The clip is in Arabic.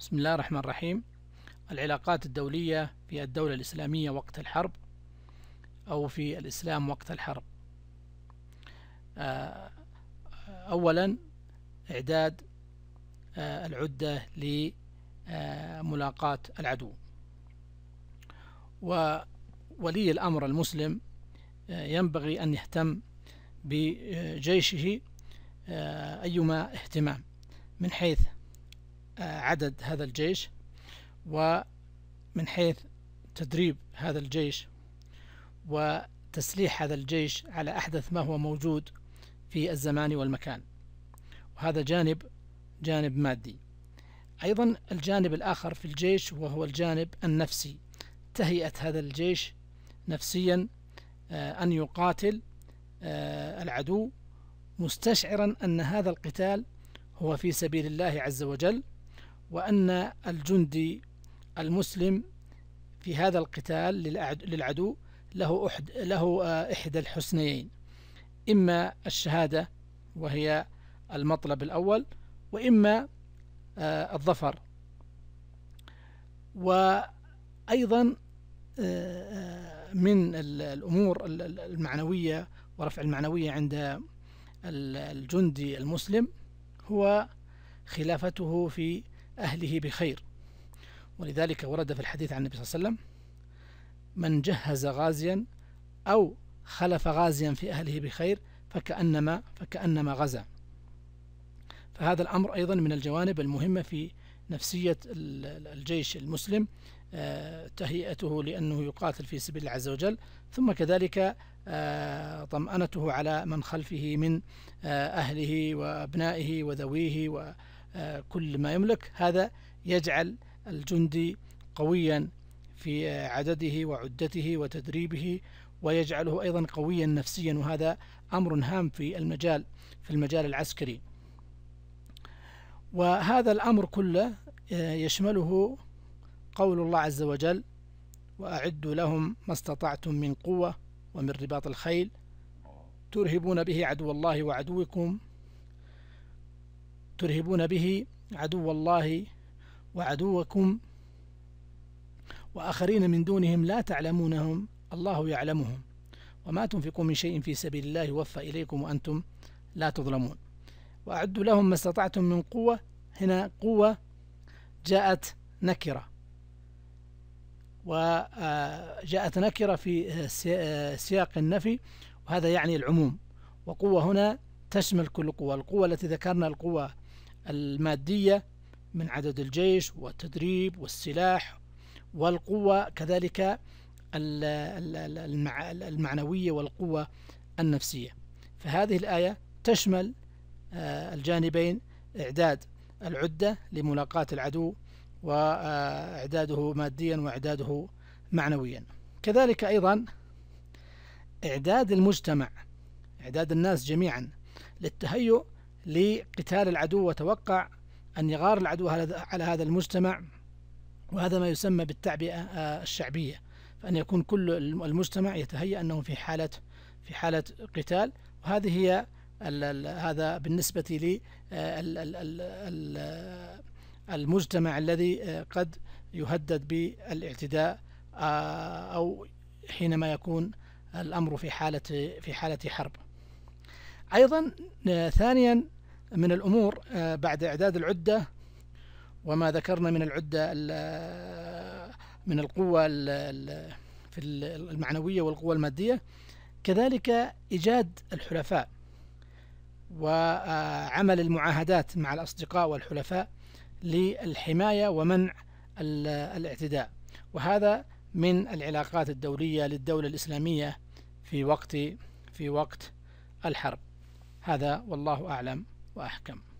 بسم الله الرحمن الرحيم العلاقات الدولية في الدولة الإسلامية وقت الحرب أو في الإسلام وقت الحرب آه، أولا إعداد آه، العدة لملاقاة العدو وولي الأمر المسلم آه، ينبغي أن يهتم بجيشه أيما اهتمام من حيث عدد هذا الجيش ومن حيث تدريب هذا الجيش وتسليح هذا الجيش على أحدث ما هو موجود في الزمان والمكان وهذا جانب جانب مادي أيضا الجانب الآخر في الجيش وهو الجانب النفسي تهيئة هذا الجيش نفسيا آه، أن يقاتل آه، العدو مستشعرا أن هذا القتال هو في سبيل الله عز وجل وأن الجندي المسلم في هذا القتال للعدو له, أحد له آه، إحدى الحسنيين إما الشهادة وهي المطلب الأول وإما آه، الظفر وأيضا آه، من الأمور المعنوية ورفع المعنوية عند الجندي المسلم هو خلافته في أهله بخير ولذلك ورد في الحديث عن النبي صلى الله عليه وسلم من جهز غازيا أو خلف غازيا في أهله بخير فكأنما فكأنما غزا فهذا الأمر أيضا من الجوانب المهمة في نفسية الجيش المسلم آه، تهيئته لأنه يقاتل في سبيل الله عز وجل ثم كذلك آه، طمأنته على من خلفه من آه، أهله وأبنائه وذويه وأبنائه آه، كل ما يملك هذا يجعل الجندي قويا في آه، عدده وعدته وتدريبه ويجعله أيضا قويا نفسيا وهذا أمر هام في المجال في المجال العسكري وهذا الأمر كله آه، يشمله قول الله عز وجل وأعدوا لهم ما استطعتم من قوة ومن رباط الخيل ترهبون به عدو الله وعدوكم ترهبون به عدو الله وعدوكم وآخرين من دونهم لا تعلمونهم الله يعلمهم وما تنفقوا من شيء في سبيل الله يوفى إليكم وأنتم لا تظلمون وأعدوا لهم ما استطعتم من قوة هنا قوة جاءت نكرة وجاءت آه، نكرة في آه، آه، سياق النفي وهذا يعني العموم وقوة هنا تشمل كل القوى القوى التي ذكرنا القوى المادية من عدد الجيش والتدريب والسلاح والقوة كذلك المعنوية والقوة النفسية فهذه الآية تشمل آه، الجانبين إعداد العدة لملاقاة العدو وإعداده آه، ماديا وإعداده معنويا كذلك أيضا إعداد المجتمع إعداد الناس جميعا للتهيؤ لقتال العدو وتوقع أن يغار العدو على هذا المجتمع وهذا ما يسمى بالتعبئة آه، الشعبية فأن يكون كل المجتمع يتهيأ أنه في حالة في حالة قتال وهذه هي هذا بالنسبة آه، المجتمع الذي آه، قد يهدد بالاعتداء أو حينما يكون الأمر في حالة في حالة حرب أيضا آه، ثانيا آه، من الأمور آه، بعد إعداد العدة وما ذكرنا من العدة من القوة في المعنوية والقوة المادية كذلك إيجاد الحلفاء وعمل المعاهدات مع الأصدقاء والحلفاء للحماية ومنع الاعتداء وهذا من العلاقات الدولية للدولة الإسلامية في وقت في وقت الحرب هذا والله أعلم وأحكم